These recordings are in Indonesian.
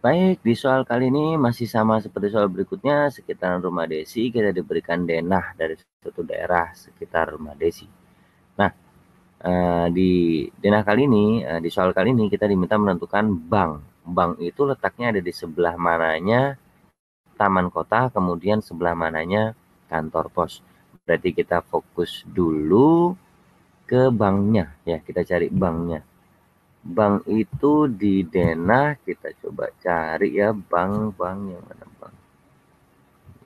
Baik, di soal kali ini masih sama seperti soal berikutnya, sekitaran rumah Desi kita diberikan denah dari suatu daerah sekitar rumah Desi. Nah, eh, di denah kali ini, eh, di soal kali ini kita diminta menentukan bank. Bank itu letaknya ada di sebelah mananya taman kota, kemudian sebelah mananya kantor pos. Berarti kita fokus dulu ke banknya ya, kita cari banknya. Bank itu di denah kita coba cari ya bank-bank yang mana bank.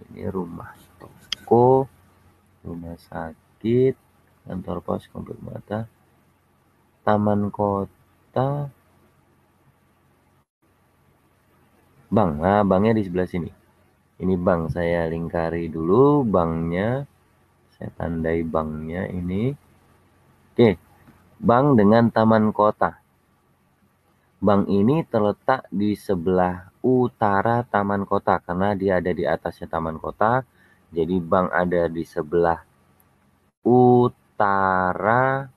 Ini rumah toko, rumah sakit, kantor pos komplek mata, taman kota, bank. Nah, banknya di sebelah sini. Ini bank saya lingkari dulu banknya. Saya tandai banknya ini. Oke. Bank dengan taman kota. Bank ini terletak di sebelah utara taman kota karena dia ada di atasnya taman kota. Jadi bank ada di sebelah utara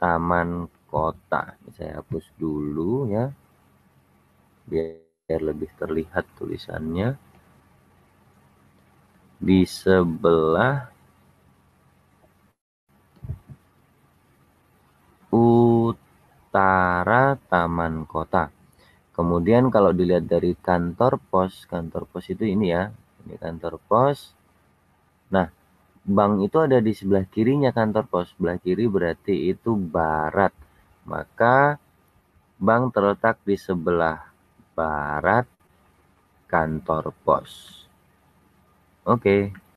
taman kota. Saya hapus dulu ya. Biar lebih terlihat tulisannya. Di sebelah utara utara Taman Kota. Kemudian kalau dilihat dari kantor pos, kantor pos itu ini ya, ini kantor pos. Nah, bank itu ada di sebelah kirinya kantor pos. Sebelah kiri berarti itu barat. Maka bank terletak di sebelah barat kantor pos. Oke. Okay.